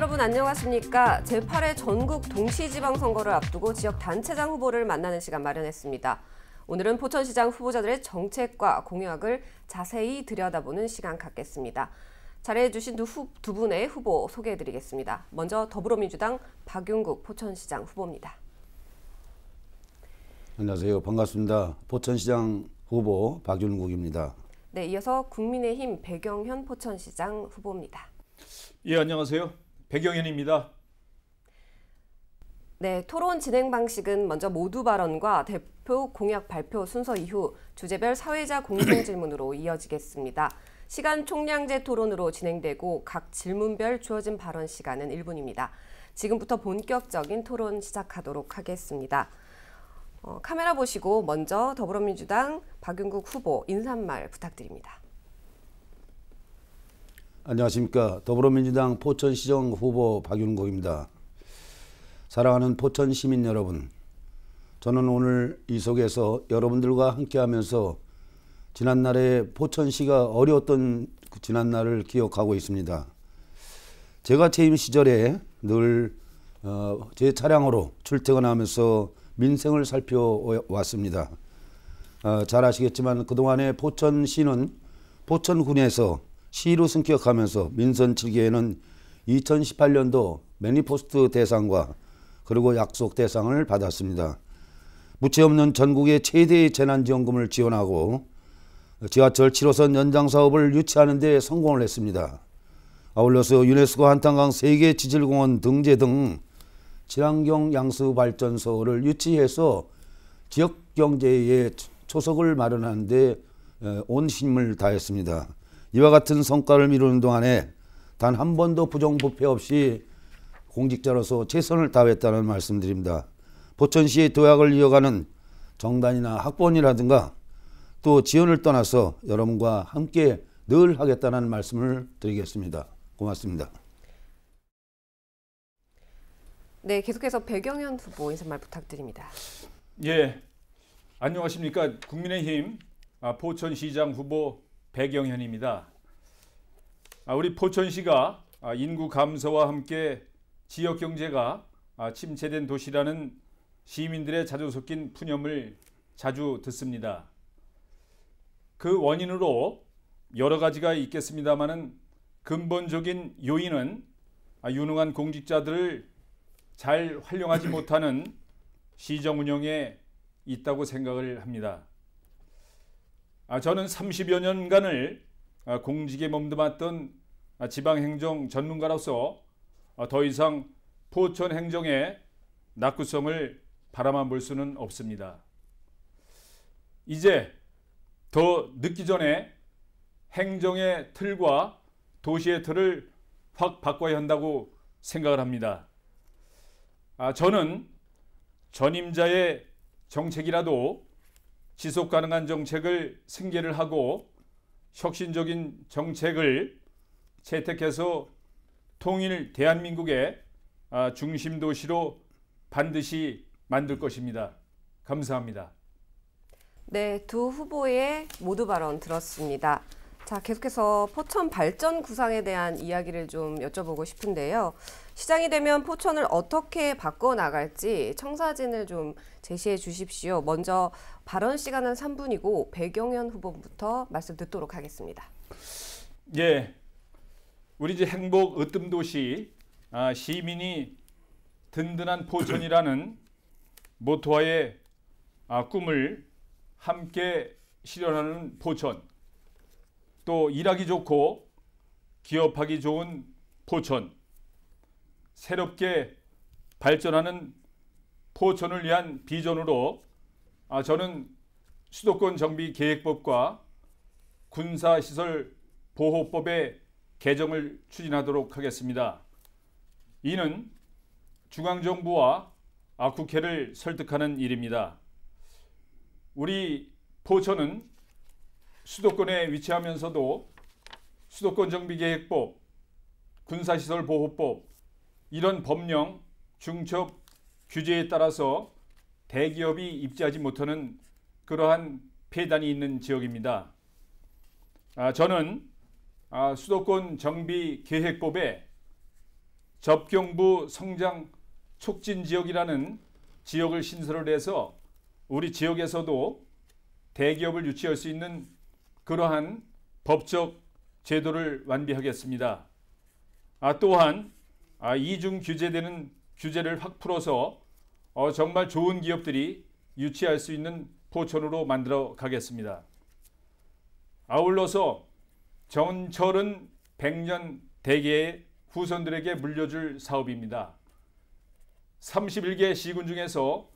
여러분 안녕하십니까. 제8회 전국 동시지방선거를 앞두고 지역 단체장 후보를 만나는 시간 마련했습니다. 오늘은 포천시장 후보자들의 정책과 공약을 자세히 들여다보는 시간 갖겠습니다. 자리해주신 두, 후, 두 분의 후보 소개해드리겠습니다. 먼저 더불어민주당 박윤국 포천시장 후보입니다. 안녕하세요. 반갑습니다. 포천시장 후보 박윤국입니다. 네, 이어서 국민의힘 배경현 포천시장 후보입니다. 예, 안녕하세요. 백영현입니다. 네, 토론 진행 방식은 먼저 모두 발언과 대표 공약 발표 순서 이후 주제별 사회자 공동 질문으로 이어지겠습니다. 시간 총량제 토론으로 진행되고 각 질문별 주어진 발언 시간은 1분입니다. 지금부터 본격적인 토론 시작하도록 하겠습니다. 어, 카메라 보시고 먼저 더불어민주당 박윤국 후보 인사말 부탁드립니다. 안녕하십니까. 더불어민주당 포천시장 후보 박윤국입니다. 사랑하는 포천 시민 여러분, 저는 오늘 이 속에서 여러분들과 함께하면서 지난날에 포천시가 어려웠던 그 지난날을 기억하고 있습니다. 제가 재임 시절에 늘제 어, 차량으로 출퇴근하면서 민생을 살펴왔습니다. 어, 잘 아시겠지만 그동안에 포천시는 포천군에서 시로 승격하면서 민선 7기에는 2018년도 매니포스트 대상과 그리고 약속 대상을 받았습니다. 무채 없는 전국의 최대의 재난지원금을 지원하고 지하철 7호선 연장 사업을 유치하는 데 성공을 했습니다. 아울러서 유네스코 한탄강 세계 지질공원 등재 등 친환경 양수 발전소를 유치해서 지역 경제의 초석을 마련하는 데 온 힘을 다했습니다. 이와 같은 성과를 미루는 동안에 단 한 번도 부정부패 없이 공직자로서 최선을 다했다는 말씀드립니다. 포천시의 도약을 이어가는 정단이나 학번이라든가 또 지원을 떠나서 여러분과 함께 늘 하겠다는 말씀을 드리겠습니다. 고맙습니다. 네, 계속해서 배경현 후보 인사말 부탁드립니다. 예, 안녕하십니까 국민의힘 포천시장 아, 후보 백영현입니다. 아, 우리 포천시가 아, 인구 감소와 함께 지역 경제가 아, 침체된 도시라는 시민들의 자주 섞인 푸념을 자주 듣습니다. 그 원인으로 여러 가지가 있겠습니다만은 근본적인 요인은 유능한 공직자들을 잘 활용하지 못하는 시정 운영에 있다고 생각을 합니다. 아, 저는 30여 년간을 아, 공직에 몸담았던 아, 지방행정 전문가로서 더 이상 포천 행정의 낙후성을 바라만 볼 수는 없습니다. 이제 더 늦기 전에 행정의 틀과 도시의 틀을 확 바꿔야 한다고 생각을 합니다. 아, 저는 전임자의 정책이라도 지속 가능한 정책을 승계를 하고 혁신적인 정책을 채택해서 통일 대한민국의 아, 중심 도시로 반드시 만들 것입니다. 감사합니다. 네, 두 후보의 모두 발언 들었습니다. 자, 계속해서 포천 발전 구상에 대한 이야기를 좀 여쭤보고 싶은데요. 시장이 되면 포천을 어떻게 바꿔 나갈지 청사진을 좀 제시해 주십시오. 먼저 발언 시간은 3분이고 배경현 후보부터 말씀 듣도록 하겠습니다. 예. 우리 이제 행복 으뜸 도시 아, 시민이 든든한 포천이라는 모토와의 아, 꿈을 함께 실현하는 포천 또 일하기 좋고 기업하기 좋은 포천, 새롭게 발전하는 포천을 위한 비전으로 아, 저는 수도권 정비 계획법과 군사시설 보호법의 개정을 추진하도록 하겠습니다. 이는 중앙정부와 아, 국회를 설득하는 일입니다. 우리 포천은 수도권에 위치하면서도 수도권 정비계획법, 군사시설 보호법 이런 법령, 중첩 규제에 따라서 대기업이 입지하지 못하는 그러한 폐단이 있는 지역입니다. 아, 저는 아, 수도권 정비 계획법에 접경부 성장 촉진 지역이라는 지역을 신설을 해서 우리 지역에서도 대기업을 유치할 수 있는 그러한 법적 제도를 완비하겠습니다. 아, 또한 아, 이중 규제되는 규제를 확 풀어서 어, 정말 좋은 기업들이 유치할 수 있는 포천으로 만들어 가겠습니다. 아울러서 전철은 100년 대개의 후손들에게 물려줄 사업입니다. 31개 시군 중에서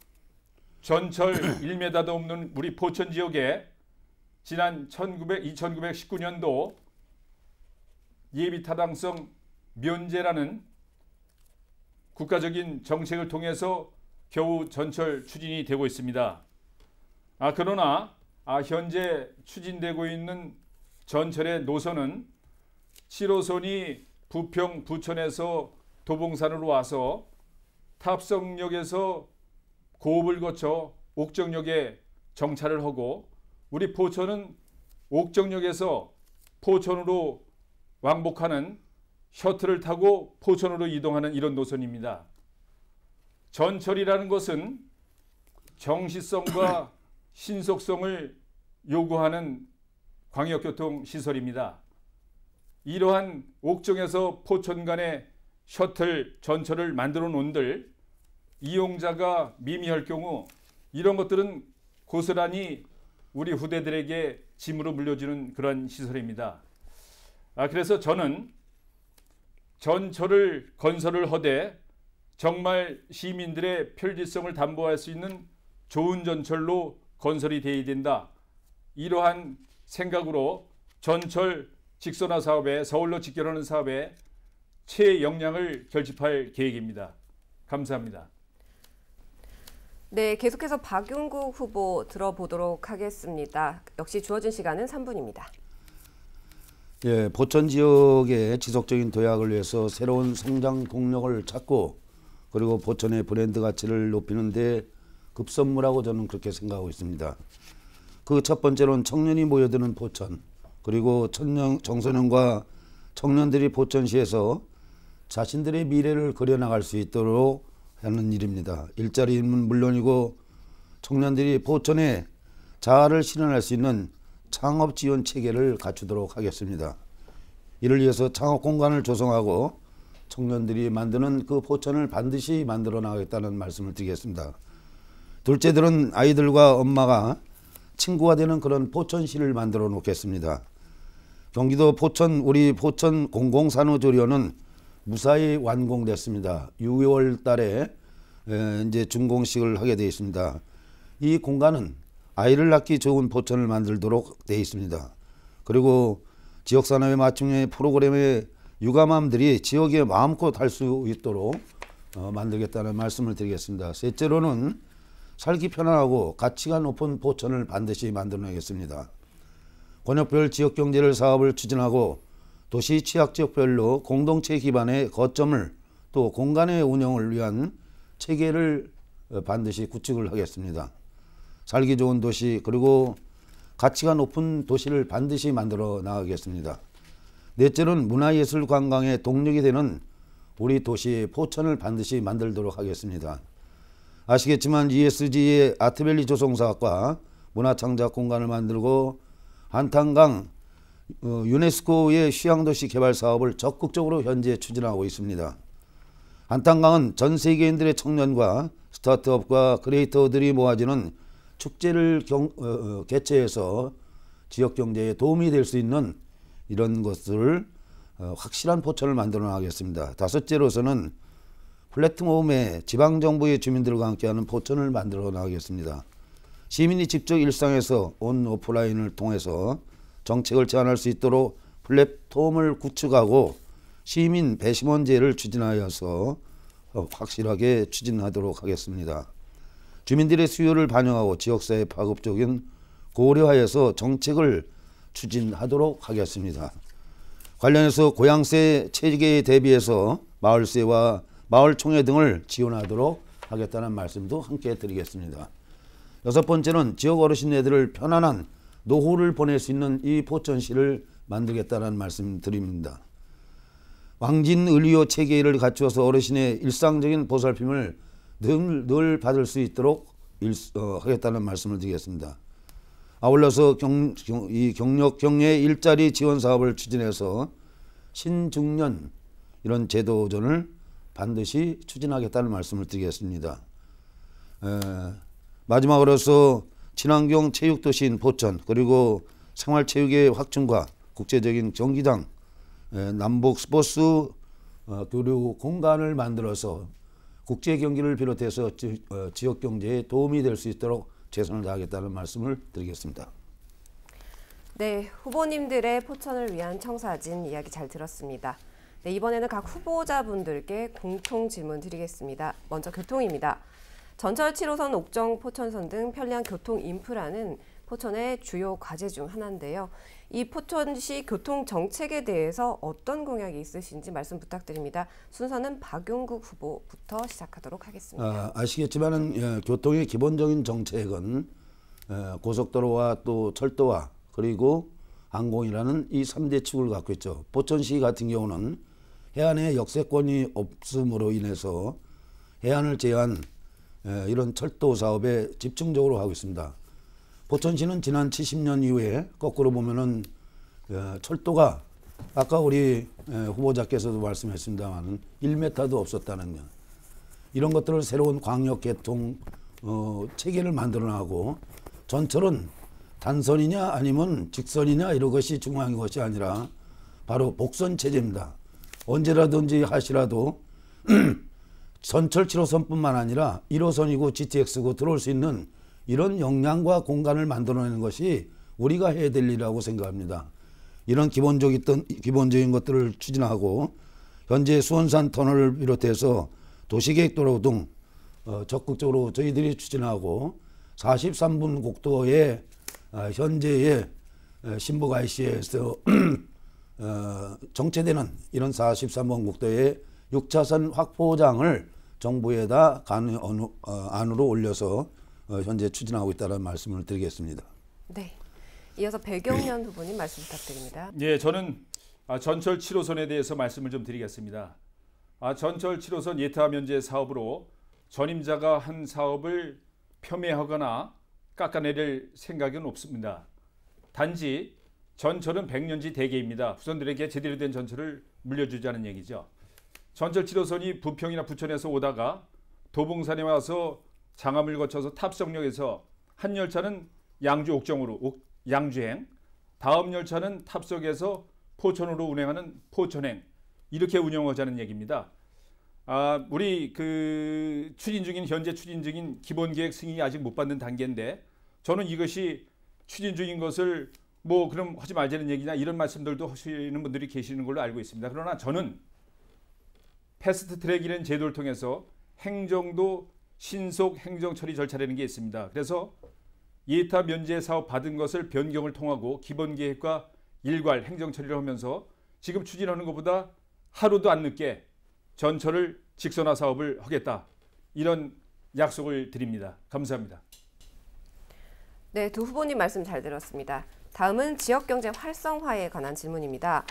전철 1m도 없는 우리 포천 지역에 지난 1900, 2919년도 예비타당성 면제라는 국가적인 정책을 통해서 겨우 전철 추진이 되고 있습니다. 아, 그러나 아, 현재 추진되고 있는 전철의 노선은 7호선이 부평 부천에서 도봉산으로 와서 탑성역에서 고읍을 거쳐 옥정역에 정차를 하고 우리 포천은 옥정역에서 포천으로 왕복하는 셔틀을 타고 포천으로 이동하는 이런 노선입니다. 전철이라는 것은 정시성과 신속성을 요구하는 광역교통 시설입니다. 이러한 옥정에서 포천 간의 셔틀 전철을 만들어 놓은들 이용자가 미미할 경우 이런 것들은 고스란히 우리 후대들에게 짐으로 물려주는 그런 시설입니다. 아, 그래서 저는 전철을 건설을 허되 정말 시민들의 편리성을 담보할 수 있는 좋은 전철로 건설이 되어야 된다. 이러한 생각으로 전철 직선화 사업에 서울로 직결하는 사업에 최영향을 결집할 계획입니다. 감사합니다. 네, 계속해서 박용국 후보 들어보도록 하겠습니다. 역시 주어진 시간은 3분입니다. 예, 보천 지역의 지속적인 도약을 위해서 새로운 성장 동력을 찾고 그리고 보천의 브랜드 가치를 높이는 데 급선무라고 저는 그렇게 생각하고 있습니다. 그 첫 번째로는 청년이 모여드는 보천 그리고 청년, 청소년과 청년들이 보천시에서 자신들의 미래를 그려나갈 수 있도록 하는 일입니다. 일자리는 물론이고 청년들이 포천에 자아를 실현할 수 있는 창업 지원 체계를 갖추도록 하겠습니다. 이를 위해서 창업 공간을 조성하고 청년들이 만드는 그 포천을 반드시 만들어 나가겠다는 말씀을 드리겠습니다. 둘째들은 아이들과 엄마가 친구가 되는 그런 포천시를 만들어 놓겠습니다. 경기도 포천 우리 포천 공공산후조리원은 무사히 완공됐습니다. 6월 달에 이제 준공식을 하게 되어 있습니다. 이 공간은 아이를 낳기 좋은 보천을 만들도록 되어 있습니다. 그리고 지역산업에 맞춤의 프로그램의 육아맘들이 지역에 마음껏 할 수 있도록 어, 만들겠다는 말씀을 드리겠습니다. 셋째로는 살기 편안하고 가치가 높은 보천을 반드시 만들어내겠습니다. 권역별 지역경제를 사업을 추진하고 도시 취약지역별로 공동체 기반의 거점을 또 공간의 운영을 위한 체계를 어, 반드시 구축을 하겠습니다. 살기 좋은 도시 그리고 가치가 높은 도시를 반드시 만들어 나가겠습니다. 넷째는 문화예술 관광의 동력이 되는 우리 도시의 포천을 반드시 만들도록 하겠습니다. 아시겠지만 ESG의 아트밸리 조성사업과 문화창작 공간을 만들고 한탄강 어, 유네스코의 휴양도시 개발 사업을 적극적으로 현재 추진하고 있습니다. 안탄강은 전 세계인들의 청년과 스타트업과 크리에이터들이 모아지는 축제를 경, 어, 어 개최해서 지역 경제에 도움이 될 수 있는 이런 것을 어, 확실한 포천을 만들어 나가겠습니다. 다섯째로서는 플랫폼의 지방정부의 주민들과 함께하는 포천을 만들어 나가겠습니다. 시민이 직접 일상에서 온 오프라인을 통해서 정책을 제안할 수 있도록 플랫폼을 구축하고 시민 배심원제를 추진하여서 어, 확실하게 추진하도록 하겠습니다. 주민들의 수요를 반영하고 지역사회 파급적인 고려하여서 정책을 추진하도록 하겠습니다. 관련해서 고양세 체계에 대비해서 마을세와 마을총회 등을 지원하도록 하겠다는 말씀도 함께 드리겠습니다. 여섯 번째는 지역 어르신네들을 편안한 노후를 보낼 수 있는 이 포천시를 만들겠다는 말씀 드립니다. 왕진 의료 체계를 갖추어서 어르신의 일상적인 보살핌을 늘, 늘 받을 수 있도록 일, 어, 하겠다는 말씀을 드리겠습니다. 아울러서 경, 경, 이 경력 경례 일자리 지원 사업을 추진해서 신중년 이런 제도전을 반드시 추진하겠다는 말씀을 드리겠습니다. 에, 마지막으로서 친환경 체육도시인 보천 그리고 생활체육의 확충과 국제적인 경기장 남북 스포츠 어, 교류 공간을 만들어서 국제 경기를 비롯해서 어, 지역 경제에 도움이 될 수 있도록 최선을 다하겠다는 말씀을 드리겠습니다. 네, 후보님들의 포천을 위한 청사진 이야기 잘 들었습니다. 네, 이번에는 각 후보자분들께 공통 질문 드리겠습니다. 먼저 교통입니다. 전철 7호선 옥정 포천선 등 편리한 교통 인프라는 포천의 주요 과제 중 하나인데요. 이 포천시 교통 정책에 대해서 어떤 공약이 있으신지 말씀 부탁드립니다. 순서는 박용국 후보부터 시작하도록 하겠습니다. 아, 시겠지만은 예, 교통의 기본적인 정책은 예, 고속도로와 또 철도와 그리고 항공이라는 이 3대 축을 갖고 있죠. 포천시 같은 경우는 해안에 역세권이 없음으로 인해서 해안을 제외한 예, 이런 철도 사업에 집중적으로 하고 있습니다. 보천시는 지난 70년 이후에 거꾸로 보면은 예, 철도가 아까 우리 예, 후보자께서도 말씀했습니다만은 1m도 없었다는 것. 이런 것들을 새로운 광역 개통 어, 체계를 만들어 나고 전철은 단선이냐 아니면 직선이냐 이런 것이 중요한 것이 아니라 바로 복선 체제입니다. 언제라든지 하시라도 음, 선철 7호선뿐만 아니라 1호선이고 GTX고 들어올 수 있는 이런 역량과 공간을 만들어내는 것이 우리가 해야 될 일이라고 생각합니다. 이런 기본적 있던, 기본적인 것들을 추진하고 현재 수원산 터널을 비롯해서 도시계획도로 등 어, 적극적으로 저희들이 추진하고 43분 국도의 어, 현재의 어, 신북 IC에서 어, 정체되는 이런 43번 국도의 6차선 확보장을 정부에다 간의 어, 안으로 올려서 어, 현재 추진하고 있다는 말씀을 드리겠습니다. 네. 이어서 배경련 후보님 말씀 부탁드립니다. 예, 저는 아, 전철 7호선에 대해서 말씀을 좀 드리겠습니다. 아, 전철 7호선 예타 면제 사업으로 전임자가 한 사업을 폄훼하거나 깎아내릴 생각은 없습니다. 단지 전철은 1년지 대계입니다. 후손들에게 제대로 된 전철을 물려주자는 얘기죠. 전철 7호선이 부평이나 부천에서 오다가 도봉산에 와서 장암을 거쳐서 탑석역에서 한 열차는 양주 옥정으로 옥, 양주행, 다음 열차는 탑석에서 포천으로 운행하는 포천행 이렇게 운영하자는 얘기입니다. 아, 우리 그 추진 중인 현재 추진 중인 기본계획 승인이 아직 못 받는 단계인데 저는 이것이 추진 중인 것을 뭐 그럼 하지 말자는 얘기냐 이런 말씀들도 하시는 분들이 계시는 걸로 알고 있습니다. 그러나 저는 패스트 트랙이라는 제도를 통해서 행정도 신속 행정 처리 절차라는 게 있습니다. 그래서 예타 면제 사업 받은 것을 변경을 통하고 기본 계획과 일괄 행정 처리를 하면서 지금 추진하는 것보다 하루도 안 늦게 전철을 직선화 사업을 하겠다. 이런 약속을 드립니다. 감사합니다. 네, 두 후보님 말씀 잘 들었습니다. 다음은 지역경제 활성화에 관한 질문입니다.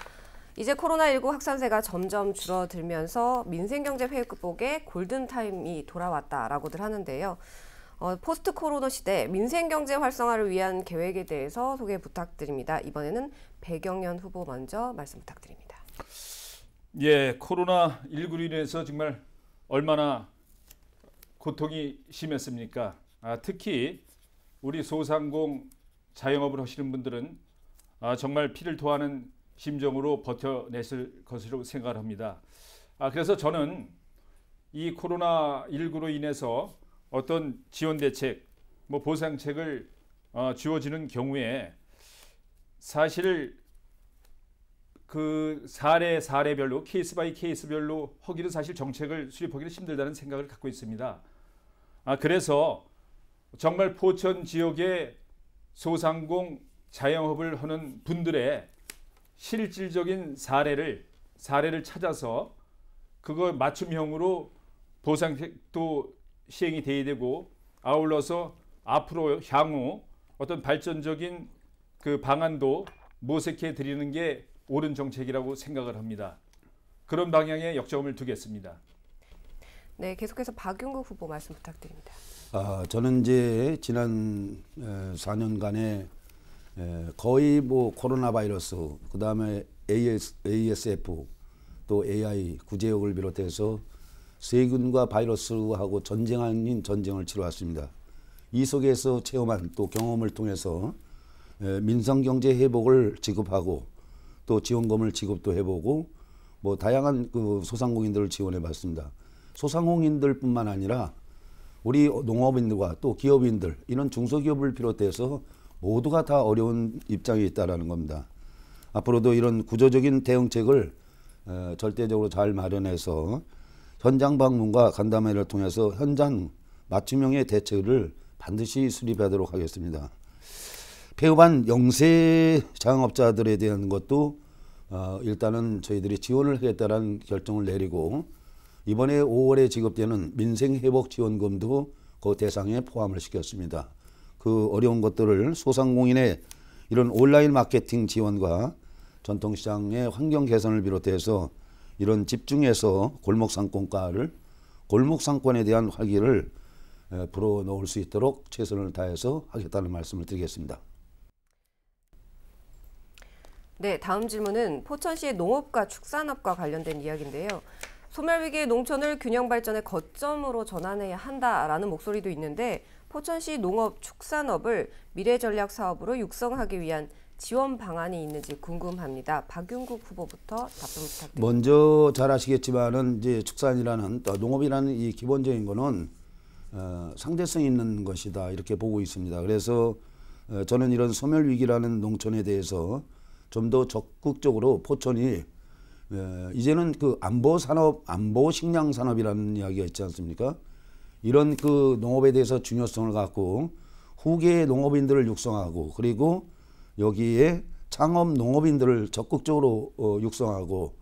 이제 코로나19 확산세가 점점 줄어들면서 민생경제 회복 의 골든타임이 돌아왔다라고들 하는데요. 어, 포스트 코로나 시대 민생경제 활성화를 위한 계획에 대해서 소개 부탁드립니다. 이번에는 배경연 후보 먼저 말씀 부탁드립니다. 예, 코로나19로 인해서 정말 얼마나 고통이 심했습니까? 아, 특히 우리 소상공 자영업을 하시는 분들은 아, 정말 피를 토하는 심정으로 버텨냈을 것으로 생각합니다. 아, 그래서 저는 이 코로나 19로 인해서 어떤 지원 대책, 뭐 보상책을 어, 주어지는 경우에 사실 그 사례 사례별로 케이스 바이 케이스별로 허기는 사실 정책을 수립하기는 힘들다는 생각을 갖고 있습니다. 아 그래서 정말 포천 지역의 소상공 자영업을 하는 분들의 실질적인 사례를 사례를 찾아서 그거 맞춤형으로 보상도 시행이 돼야 되고 아울러서 앞으로 향후 어떤 발전적인 그 방안도 모색해 드리는 게 옳은 정책이라고 생각을 합니다. 그런 방향에 역점을 두겠습니다. 네, 계속해서 박윤국 후보 말씀 부탁드립니다. 아, 저는 이제 지난 4년간의 예, 거의 뭐 코로나 바이러스 그 다음에 AS, ASF 또 AI 구제역을 비롯해서 세균과 바이러스하고 전쟁 아닌 전쟁을 치러왔습니다. 이 속에서 체험한 또 경험을 통해서 예, 민생경제 회복을 지급하고 또 지원금을 지급도 해보고 뭐 다양한 그 소상공인들을 지원해 봤습니다. 소상공인들뿐만 아니라 우리 농업인들과 또 기업인들 이런 중소기업을 비롯해서 모두가 다 어려운 입장에 있다라는 겁니다. 앞으로도 이런 구조적인 대응책을 어, 절대적으로 잘 마련해서 현장 방문과 간담회를 통해서 현장 맞춤형의 대책을 반드시 수립하도록 하겠습니다. 폐업한 영세 자업자들에 대한 것도 어, 일단은 저희들이 지원을 하겠다는 결정을 내리고 이번에 5월에 지급되는 민생회복지원금도 그 대상에 포함을 시켰습니다. 그 어려운 것들을 소상공인의 이런 온라인 마케팅 지원과 전통시장의 환경 개선을 비롯해서 이런 집중해서 골목 상권가를 골목 상권에 대한 활기를 불어 넣을 수 있도록 최선을 다해서 하겠다는 말씀을 드리겠습니다. 네, 다음 질문은 포천시의 농업과 축산업과 관련된 이야기인데요. 소멸 위기의 농촌을 균형 발전의 거점으로 전환해야 한다라는 목소리도 있는데 포천시 농업축산업을 미래전략 사업으로 육성하기 위한 지원 방안이 있는지 궁금합니다. 박윤국 후보부터 답변 부탁드립니다. 먼저 잘 아시겠지만은 이제 축산이라는 농업이라는 이 기본적인 거는 어, 상대성 있는 것이다 이렇게 보고 있습니다. 그래서 어, 저는 이런 소멸 위기라는 농촌에 대해서 좀 더 적극적으로 포천이 어, 이제는 그 안보 산업, 안보 식량 산업이라는 이야기가 있지 않습니까? 이런 그 농업에 대해서 중요성을 갖고 후계 농업인들을 육성하고 그리고 여기에 창업 농업인들을 적극적으로 어, 육성하고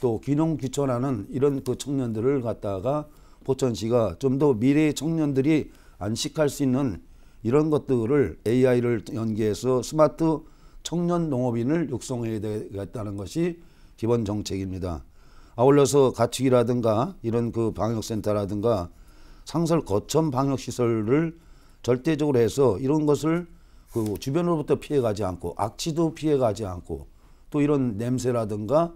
또 귀농 귀촌하는 이런 그 청년들을 갖다가 포천시가 좀 더 미래의 청년들이 안식할 수 있는 이런 것들을 AI를 연계해서 스마트 청년 농업인을 육성해야 되겠다는 것이 기본 정책입니다. 아울러서 가축이라든가 이런 그 방역센터라든가 상설 거점 방역 시설을 절대적으로 해서 이런 것을 그 주변으로부터 피해가지 않고 악취도 피해가지 않고 또 이런 냄새라든가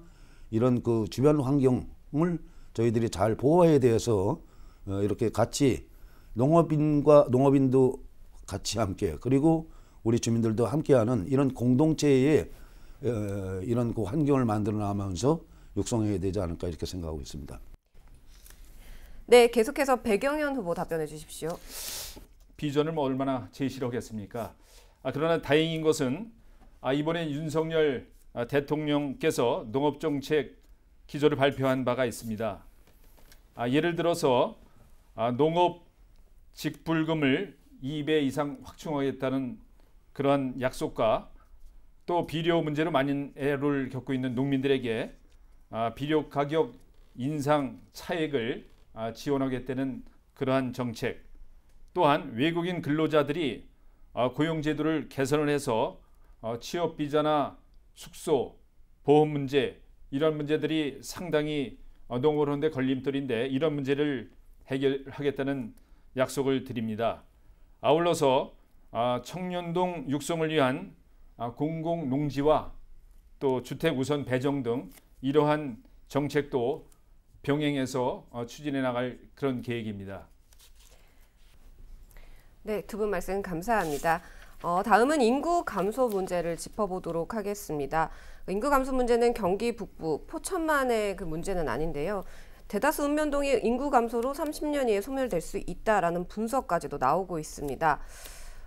이런 그 주변 환경을 저희들이 잘 보호에 대해서 어, 이렇게 같이 농업인과 농업인도 같이 함께 그리고 우리 주민들도 함께하는 이런 공동체의 어, 이런 그 환경을 만들어 나가면서 육성해야 되지 않을까 이렇게 생각하고 있습니다. 네, 계속해서 배경현 후보 답변해 주십시오. 비전을 뭐 얼마나 제시를 하겠습니까? 아, 그러나 다행인 것은 아, 이번에 윤석열 아, 대통령께서 농업정책 기조를 발표한 바가 있습니다. 아, 예를 들어서 아, 농업 직불금을 2배 이상 확충하겠다는 그러한 약속과 또 비료 문제로 많은 애를 겪고 있는 농민들에게 아, 비료 가격 인상 차액을 아, 지원하겠다는 그러한 정책 또한 외국인 근로자들이 아, 고용제도를 개선을 해서 어, 취업비자나 숙소, 보험 문제 이런 문제들이 상당히 어, 농어로운데 걸림돌인데 이런 문제를 해결하겠다는 약속을 드립니다. 아울러서 아, 청년동 육성을 위한 공공농지와 또 주택 우선 배정 등 이러한 정책도 병행해서 어, 추진해 나갈 그런 계획입니다. 네, 두 분 말씀 감사합니다. 어, 다음은 인구 감소 문제를 짚어보도록 하겠습니다. 인구 감소 문제는 경기 북부 포천만의 그 문제는 아닌데요. 대다수 읍면동이 인구 감소로 30년이 소멸될 수 있다라는 분석까지도 나오고 있습니다.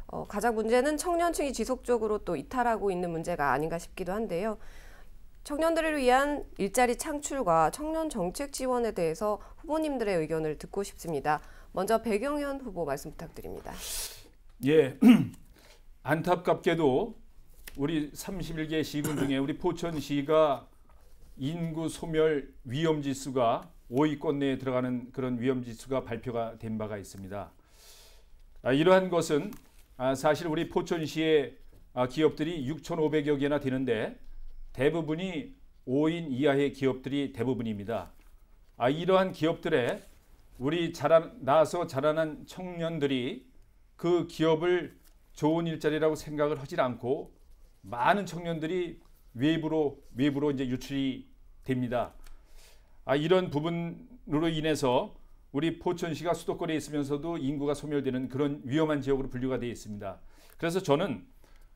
어, 가장 문제는 청년층이 지속적으로 또 이탈하고 있는 문제가 아닌가 싶기도 한데요. 청년들을 위한 일자리 창출과 청년 정책 지원에 대해서 후보님들의 의견을 듣고 싶습니다. 먼저 배경현 후보 말씀 부탁드립니다. 예, 안타깝게도 우리 31개 시군 중에 우리 포천시가 인구 소멸 위험 지수가 5위권 내에 들어가는 그런 위험 지수가 발표가 된 바가 있습니다. 아, 이러한 것은 아, 사실 우리 포천시의 아, 기업들이 6,500여 개나 되는데 대부분이 5인 이하의 기업들이 대부분입니다. 아, 이러한 기업들의 우리 자라, 나서 자라난 청년들이 그 기업을 좋은 일자리라고 생각을 하질 않고 많은 청년들이 외부로 외부로 이제 유출이 됩니다. 아, 이런 부분으로 인해서 우리 포천시가 수도권에 있으면서도 인구가 소멸되는 그런 위험한 지역으로 분류가 되어 있습니다. 그래서 저는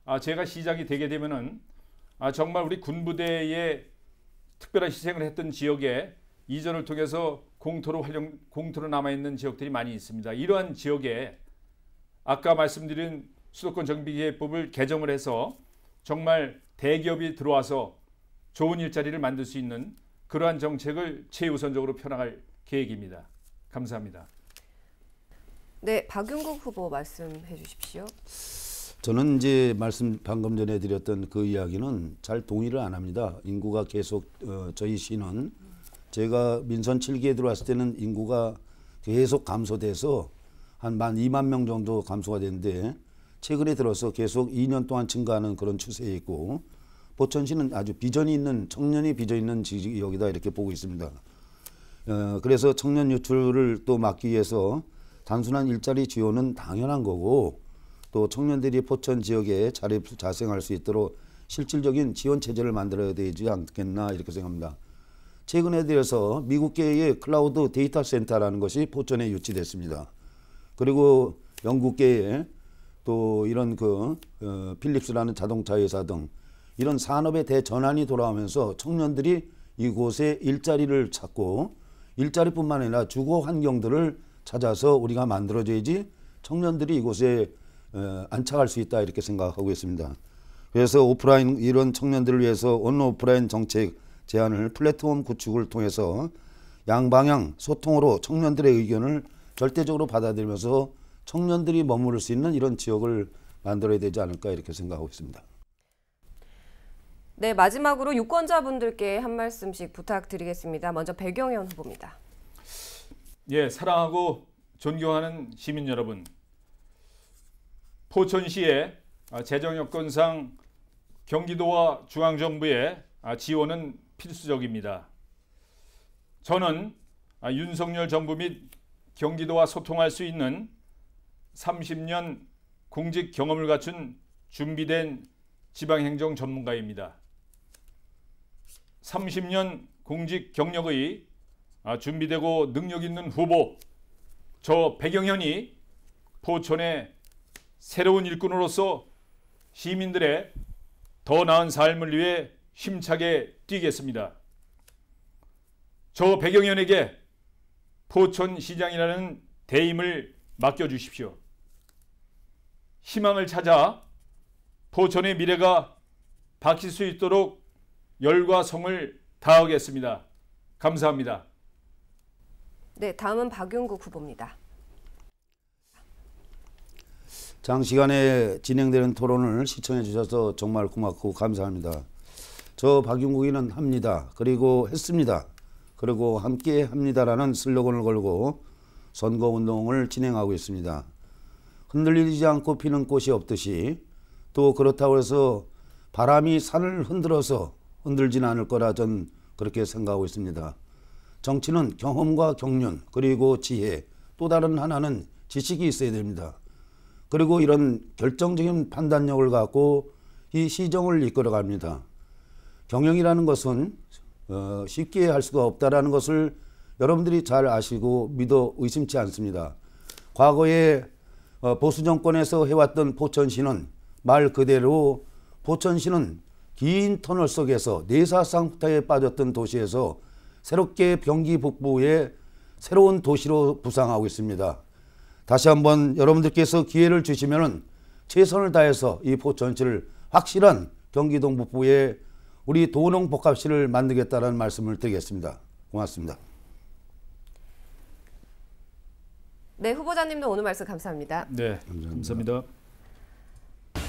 아, 제가 시작이 되게 되면은 아, 정말 우리 군부대의 특별한 희생을 했던 지역에 이전을 통해서 공토로 활용 공토로 남아 있는 지역들이 많이 있습니다. 이러한 지역에 아까 말씀드린 수도권 정비계획법을 개정을 해서 정말 대기업이 들어와서 좋은 일자리를 만들 수 있는 그러한 정책을 최우선적으로 펴나갈 계획입니다. 감사합니다. 네, 박윤국 후보 말씀해 주십시오. 저는 이제 말씀 방금 전에 드렸던 그 이야기는 잘 동의를 안 합니다. 인구가 계속 어, 저희 시는 제가 민선 7기에 들어왔을 때는 인구가 계속 감소돼서 한만 2만 명 정도 감소가 됐는데 최근에 들어서 계속 2년 동안 증가하는 그런 추세에 있고 보천시는 아주 비전이 있는 청년이 비전 있는 지역이다 이렇게 보고 있습니다. 어, 그래서 청년 유출을 또 막기 위해서 단순한 일자리 지원은 당연한 거고 또 청년들이 포천 지역에 자립 자생할 수 있도록 실질적인 지원 체제를 만들어야 되지 않겠나 이렇게 생각합니다. 최근에 들어서 미국계의 클라우드 데이터 센터라는 것이 포천에 유치됐습니다. 그리고 영국계의 또 이런 그 어, 필립스라는 자동차 회사 등 이런 산업의 대전환이 돌아오면서 청년들이 이곳에 일자리를 찾고 일자리뿐만 아니라 주거 환경들을 찾아서 우리가 만들어줘야지 청년들이 이곳에 안착할 수 있다 이렇게 생각하고 있습니다. 그래서 오프라인 이런 청년들을 위해서 온 오프라인 정책 제안을 플랫폼 구축을 통해서 양방향 소통으로 청년들의 의견을 절대적으로 받아들이면서 청년들이 머무를 수 있는 이런 지역을 만들어야 되지 않을까 이렇게 생각하고 있습니다. 네, 마지막으로 유권자분들께 한 말씀씩 부탁드리겠습니다. 먼저 배경현 후보입니다. 예, 사랑하고 존경하는 시민 여러분, 포천시의 아, 재정 여건상 경기도와 중앙정부의 아, 지원은 필수적입니다. 저는 아, 윤석열 정부 및 경기도와 소통할 수 있는 30년 공직 경험을 갖춘 준비된 지방행정 전문가입니다. 30년 공직 경력의 준비되고 능력 있는 후보 저 백영현이 포천에 새로운 일꾼으로서 시민들의 더 나은 삶을 위해 힘차게 뛰겠습니다. 저 배경연에게 포천시장이라는 대임을 맡겨주십시오. 희망을 찾아 포천의 미래가 바뀔 수 있도록 열과 성을 다하겠습니다. 감사합니다. 네, 다음은 박윤구 후보입니다. 장시간에 진행되는 토론을 시청해 주셔서 정말 고맙고 감사합니다. 저 박윤국이는 합니다. 그리고 했습니다. 그리고 함께 합니다라는 슬로건을 걸고 선거운동을 진행하고 있습니다. 흔들리지 않고 피는 꽃이 없듯이 또 그렇다고 해서 바람이 산을 흔들어서 흔들지는 않을 거라 전 그렇게 생각하고 있습니다. 정치는 경험과 경륜 그리고 지혜 또 다른 하나는 지식이 있어야 됩니다. 그리고 이런 결정적인 판단력을 갖고 이 시정을 이끌어 갑니다. 경영이라는 것은 어, 쉽게 할 수가 없다라는 것을 여러분들이 잘 아시고 믿어 의심치 않습니다. 과거에 어, 보수 정권에서 해왔던 포천시는 말 그대로 포천시는 긴 터널 속에서 내사상타에 빠졌던 도시에서 새롭게 경기 북부에 새로운 도시로 부상하고 있습니다. 다시 한번 여러분들께서 기회를 주시면 최선을 다해서 이포 전체를 확실한 경기 동북부의 우리 도농 복합시를 만들겠다는 말씀을 드리겠습니다. 고맙습니다. 네, 후보자님도 오늘 말씀 감사합니다. 네, 감사합니다. 감사합니다.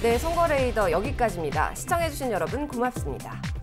네, 선거 레이더 여기까지입니다. 시청해주신 여러분 고맙습니다.